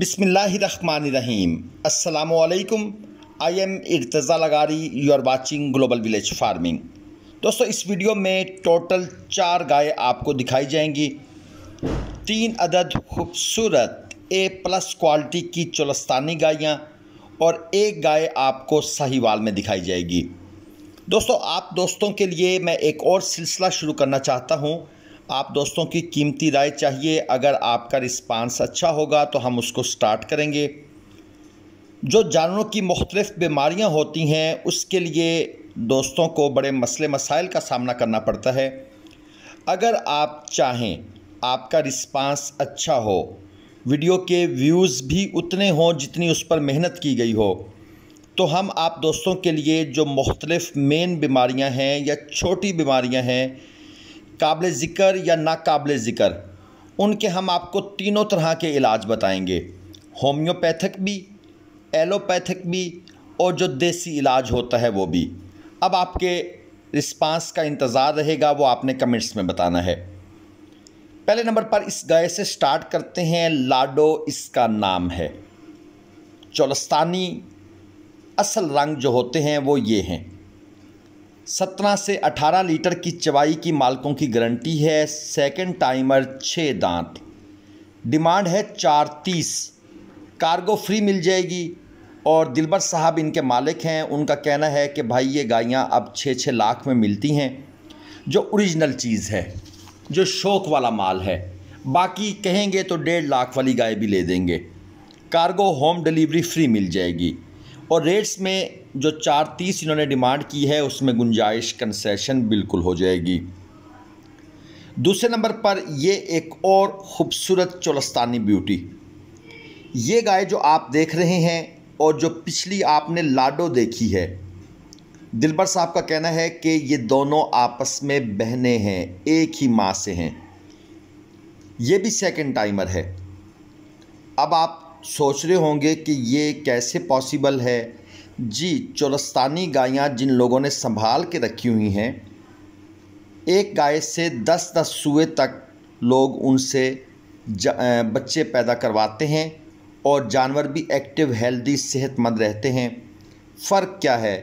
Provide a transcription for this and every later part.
बिसमीम् अल्लाम I am Irtaza Lagari you are watching global village farming दोस्तों इस वीडियो में टोटल चार गाय आपको दिखाई जाएंगी तीन अदद खूबसूरत ए प्लस क्वालिटी की चुलस्तानी गायें और एक गाय आपको साहिवाल में दिखाई जाएगी दोस्तों आप दोस्तों के लिए मैं एक और सिलसिला शुरू करना चाहता हूँ आप दोस्तों की कीमती राय चाहिए अगर आपका रिस्पांस अच्छा होगा तो हम उसको स्टार्ट करेंगे जो जानवरों की मुख्तलिफ़ बीमारियाँ होती हैं उसके लिए दोस्तों को बड़े मसले मसाइल का सामना करना पड़ता है अगर आप चाहें आपका रिस्पांस अच्छा हो वीडियो के व्यूज़ भी उतने हों जितनी उस पर मेहनत की गई हो तो हम आप दोस्तों के लिए जो मुख्तलिफ़ मेन बीमारियाँ हैं या छोटी बीमारियाँ हैं काबिल ज़िक्र या नाकबिल ज़िक्र उनके हम आपको तीनों तरह के इलाज बताएंगे होम्योपैथिक भी एलोपैथिक भी और जो देसी इलाज होता है वो भी अब आपके रिस्पांस का इंतज़ार रहेगा वो आपने कमेंट्स में बताना है पहले नंबर पर इस गाय से स्टार्ट करते हैं लाडो इसका नाम है चौलस्तानी असल रंग जो होते हैं वो ये हैं सत्रह से अठारह लीटर की चवाई की मालकों की गारंटी है सेकंड टाइमर छः दांत डिमांड है चार तीस कार्गो फ्री मिल जाएगी और दिलबर साहब इनके मालिक हैं उनका कहना है कि भाई ये गायियाँ अब छः छः लाख में मिलती हैं जो ओरिजिनल चीज़ है जो शौक वाला माल है बाकी कहेंगे तो डेढ़ लाख वाली गाय भी ले देंगे कार्गो होम डिलीवरी फ्री मिल जाएगी और रेट्स में जो चार तीस इन्होंने डिमांड की है उसमें गुंजाइश कंसेशन बिल्कुल हो जाएगी दूसरे नंबर पर ये एक और ख़ूबसूरत चौलस्तानी ब्यूटी ये गाय जो आप देख रहे हैं और जो पिछली आपने लाडो देखी है दिलबर साहब का कहना है कि ये दोनों आपस में बहने हैं एक ही माँ से हैं ये भी सेकंड टाइमर है अब आप सोच रहे होंगे कि ये कैसे पॉसिबल है जी चौरस्तानी गायें जिन लोगों ने संभाल के रखी हुई हैं एक गाय से दस दस सुए तक लोग उनसे बच्चे पैदा करवाते हैं और जानवर भी एक्टिव हेल्दी सेहतमंद रहते हैं फ़र्क क्या है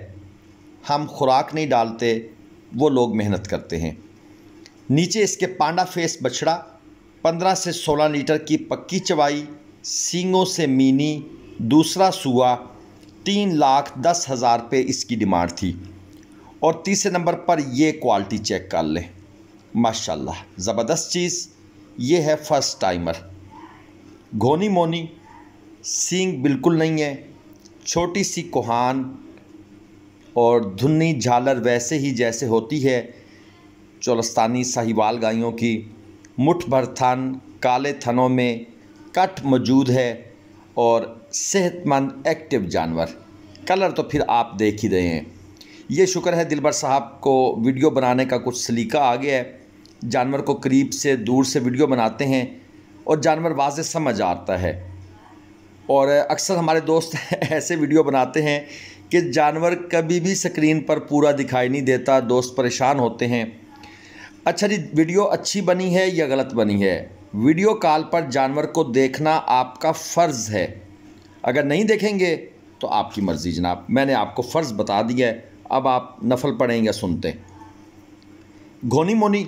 हम खुराक नहीं डालते वो लोग मेहनत करते हैं नीचे इसके पांडा फेस बछड़ा पंद्रह से सोलह लीटर की पक्की चबाई सींगों से मीनी दूसरा सुआ तीन लाख दस हज़ार पे इसकी डिमांड थी और तीसरे नंबर पर ये क्वालिटी चेक कर लें माशाल्लाह ज़बरदस्त चीज़ ये है फर्स्ट टाइमर घोनी मोनी सींग बिल्कुल नहीं है छोटी सी कोहान और धुन्नी झालर वैसे ही जैसे होती है चौलस्तानी साहिवाल गायों की मुठ भर थन काले थनों में कट मौजूद है और सेहतमंद एक्टिव जानवर कलर तो फिर आप देख ही रहे हैं ये शुक्र है दिलबर साहब को वीडियो बनाने का कुछ सलीका आ गया है जानवर को करीब से दूर से वीडियो बनाते हैं और जानवर वाज समझ आता है और अक्सर हमारे दोस्त ऐसे वीडियो बनाते हैं कि जानवर कभी भी स्क्रीन पर पूरा दिखाई नहीं देता दोस्त परेशान होते हैं अच्छा जी वीडियो अच्छी बनी है या गलत बनी है वीडियो कॉल पर जानवर को देखना आपका फ़र्ज़ है अगर नहीं देखेंगे तो आपकी मर्ज़ी जनाब मैंने आपको फ़र्ज़ बता दिया है अब आप नफल पढ़ेंगे सुनते घोनी मोनी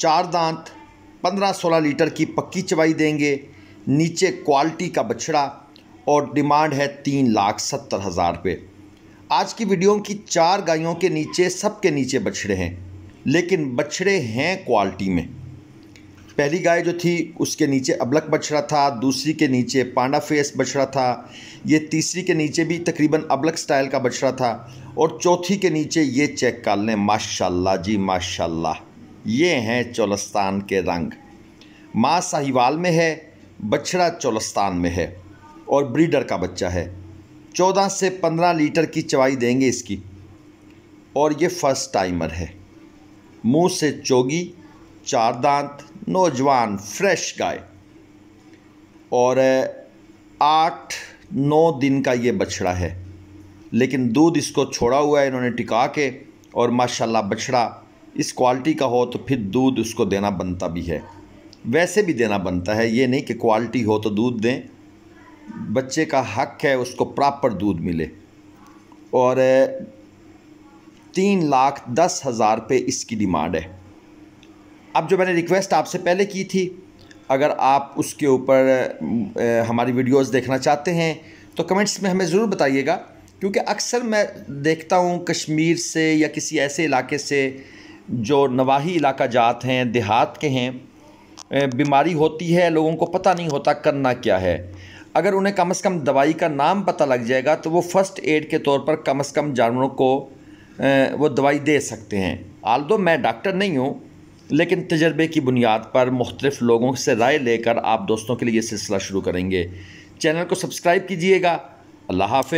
चार दांत पंद्रह सोलह लीटर की पक्की चवाई देंगे नीचे क्वालिटी का बछड़ा और डिमांड है तीन लाख सत्तर हज़ार रुपये आज की वीडियो की चार गायों के नीचे सब के नीचे बछड़े हैं लेकिन बछड़े हैं क्वालिटी में पहली गाय जो थी उसके नीचे अबलक बछड़ा था दूसरी के नीचे पांडा फेस बछड़ा था ये तीसरी के नीचे भी तकरीबन अबलक स्टाइल का बछड़ा था और चौथी के नीचे ये चेक कर लें माशाल्लाह जी माशाल्लाह ये हैं चौलस्तान के रंग माँ साहिवाल में है बछड़ा चौलस्तान में है और ब्रीडर का बच्चा है चौदह से पंद्रह लीटर की चवाई देंगे इसकी और ये फर्स्ट टाइमर है मुंह से चोगी चार दांत नौजवान फ्रेश गाय और आठ नौ दिन का ये बछड़ा है लेकिन दूध इसको छोड़ा हुआ है इन्होंने टिका के और माशाल्लाह बछड़ा इस क्वालिटी का हो तो फिर दूध उसको देना बनता भी है वैसे भी देना बनता है ये नहीं कि क्वालिटी हो तो दूध दें बच्चे का हक है उसको प्रॉपर दूध मिले और तीन लाख दस हज़ार पे इसकी डिमांड है अब जो मैंने रिक्वेस्ट आपसे पहले की थी अगर आप उसके ऊपर हमारी वीडियोस देखना चाहते हैं तो कमेंट्स में हमें ज़रूर बताइएगा क्योंकि अक्सर मैं देखता हूँ कश्मीर से या किसी ऐसे इलाके से जो नवाही इलाका जात हैं देहात के हैं बीमारी होती है लोगों को पता नहीं होता करना क्या है अगर उन्हें कम से कम दवाई का नाम पता लग जाएगा तो वो फ़र्स्ट एड के तौर पर कम से कम जानवरों को वो दवाई दे सकते हैं आल दो मैं डॉक्टर नहीं हूँ लेकिन तजर्बे की बुनियाद पर मुख्तलिफ़ लोगों से राय लेकर आप दोस्तों के लिए ये सिलसिला शुरू करेंगे चैनल को सब्सक्राइब कीजिएगा अल्लाह हाफ